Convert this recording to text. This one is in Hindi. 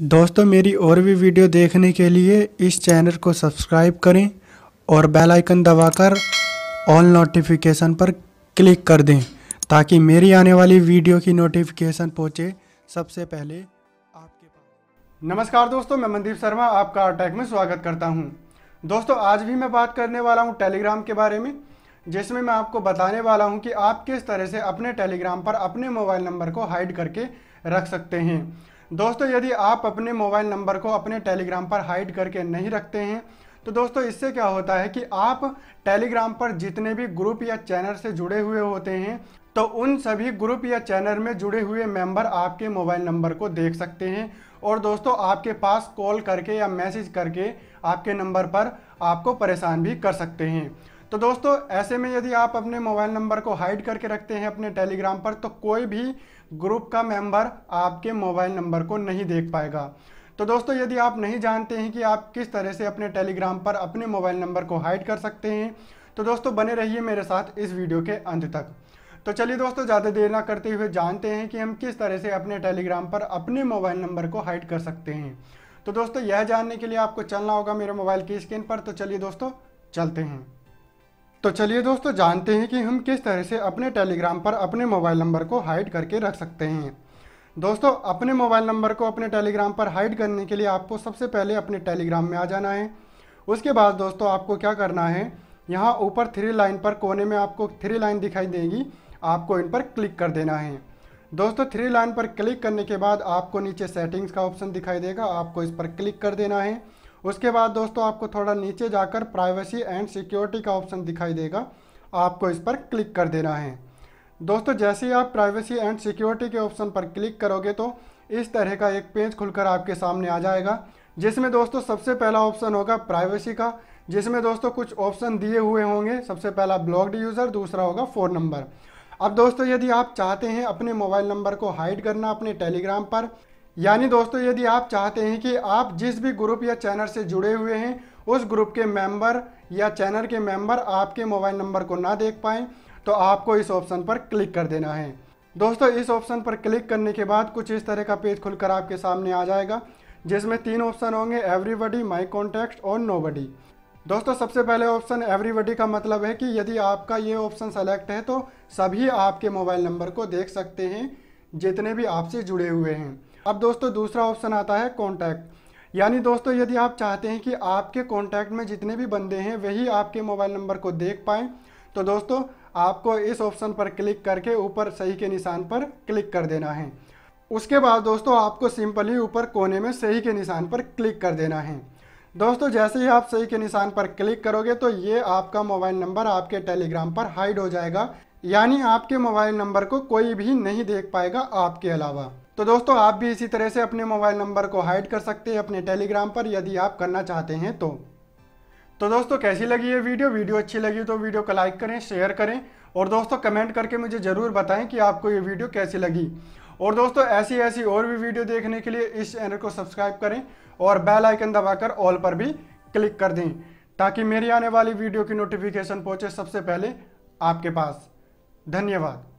दोस्तों मेरी और भी वीडियो देखने के लिए इस चैनल को सब्सक्राइब करें और बेल आइकन दबाकर ऑल नोटिफिकेशन पर क्लिक कर दें ताकि मेरी आने वाली वीडियो की नोटिफिकेशन पहुंचे सबसे पहले आपके पास नमस्कार दोस्तों मैं मनदीप शर्मा आपका अटैक में स्वागत करता हूं दोस्तों आज भी मैं बात करने वाला हूं टेलीग्राम के बारे में जिसमें मैं आपको बताने वाला हूँ कि आप किस तरह से अपने टेलीग्राम पर अपने मोबाइल नंबर को हाइड करके रख सकते हैं दोस्तों यदि आप अपने मोबाइल नंबर को अपने टेलीग्राम पर हाइड करके नहीं रखते हैं तो दोस्तों इससे क्या होता है कि आप टेलीग्राम पर जितने भी ग्रुप या चैनल से जुड़े हुए होते हैं तो उन सभी ग्रुप या चैनल में जुड़े हुए मेंबर आपके मोबाइल नंबर को देख सकते हैं और दोस्तों आपके पास कॉल करके या मैसेज करके आपके नंबर पर आपको परेशान भी कर सकते हैं तो दोस्तों ऐसे में यदि आप अपने मोबाइल नंबर को हाइड करके रखते हैं अपने टेलीग्राम पर तो कोई भी ग्रुप का मेंबर आपके मोबाइल नंबर को नहीं देख पाएगा तो दोस्तों यदि आप नहीं जानते हैं कि आप किस तरह से अपने टेलीग्राम पर अपने मोबाइल नंबर को हाइड कर सकते हैं तो दोस्तों बने रहिए मेरे साथ इस वीडियो के अंत तक तो चलिए दोस्तों ज़्यादा देर ना करते हुए जानते हैं कि हम किस तरह से अपने टेलीग्राम पर अपने मोबाइल नंबर को हाइड कर सकते हैं तो दोस्तों यह जानने के लिए आपको चलना होगा मेरे मोबाइल की स्क्रीन पर तो चलिए दोस्तों चलते हैं तो चलिए दोस्तों जानते हैं कि हम किस तरह से अपने टेलीग्राम पर अपने मोबाइल नंबर को हाइड करके रख सकते हैं दोस्तों अपने मोबाइल नंबर को अपने टेलीग्राम पर हाइड करने के लिए आपको सबसे पहले अपने टेलीग्राम में आ जाना है उसके बाद दोस्तों आपको क्या करना है यहाँ ऊपर थ्री लाइन पर कोने में आपको थ्री लाइन दिखाई देगी आपको इन पर क्लिक कर देना है दोस्तों थ्री लाइन पर क्लिक करने के बाद आपको नीचे सेटिंग्स का ऑप्शन दिखाई देगा आपको इस पर क्लिक कर देना है उसके बाद दोस्तों आपको थोड़ा नीचे जाकर प्राइवेसी एंड सिक्योरिटी का ऑप्शन दिखाई देगा आपको इस पर क्लिक कर देना है दोस्तों जैसे ही आप प्राइवेसी एंड सिक्योरिटी के ऑप्शन पर क्लिक करोगे तो इस तरह का एक पेज खुलकर आपके सामने आ जाएगा जिसमें दोस्तों सबसे पहला ऑप्शन होगा प्राइवेसी का जिसमें दोस्तों कुछ ऑप्शन दिए हुए होंगे सबसे पहला ब्लॉक्ड यूज़र दूसरा होगा फ़ोन नंबर अब दोस्तों यदि आप चाहते हैं अपने मोबाइल नंबर को हाइड करना अपने टेलीग्राम पर यानी दोस्तों यदि आप चाहते हैं कि आप जिस भी ग्रुप या चैनल से जुड़े हुए हैं उस ग्रुप के मेंबर या चैनल के मेंबर आपके मोबाइल नंबर को ना देख पाएँ तो आपको इस ऑप्शन पर क्लिक कर देना है दोस्तों इस ऑप्शन पर क्लिक करने के बाद कुछ इस तरह का पेज खुलकर आपके सामने आ जाएगा जिसमें तीन ऑप्शन होंगे एवरीबडी माई कॉन्टैक्ट और नोबडी दोस्तों सबसे पहले ऑप्शन एवरीबडी का मतलब है कि यदि आपका ये ऑप्शन सेलेक्ट है तो सभी आपके मोबाइल नंबर को देख सकते हैं जितने भी आपसे जुड़े हुए हैं अब दोस्तों दूसरा ऑप्शन आता है कॉन्टैक्ट यानी दोस्तों यदि आप चाहते हैं कि आपके कॉन्टैक्ट में जितने भी बंदे हैं वही आपके मोबाइल नंबर को देख पाएँ तो दोस्तों आपको इस ऑप्शन पर क्लिक करके ऊपर सही के निशान पर क्लिक कर देना है उसके बाद दोस्तों आपको सिंपली ऊपर कोने में सही के निशान पर क्लिक कर देना है दोस्तों जैसे ही आप सही के निशान पर क्लिक करोगे तो ये आपका मोबाइल नंबर आपके टेलीग्राम पर हाइड हो जाएगा यानी आपके मोबाइल नंबर को कोई भी नहीं देख पाएगा आपके अलावा तो दोस्तों आप भी इसी तरह से अपने मोबाइल नंबर को हाइड कर सकते हैं अपने टेलीग्राम पर यदि आप करना चाहते हैं तो तो दोस्तों कैसी लगी ये वीडियो वीडियो अच्छी लगी तो वीडियो को लाइक करें शेयर करें और दोस्तों कमेंट करके मुझे ज़रूर बताएं कि आपको ये वीडियो कैसी लगी और दोस्तों ऐसी ऐसी और भी वीडियो देखने के लिए इस चैनल को सब्सक्राइब करें और बेल आइकन दबाकर ऑल पर भी क्लिक कर दें ताकि मेरी आने वाली वीडियो की नोटिफिकेशन पहुँचे सबसे पहले आपके पास धन्यवाद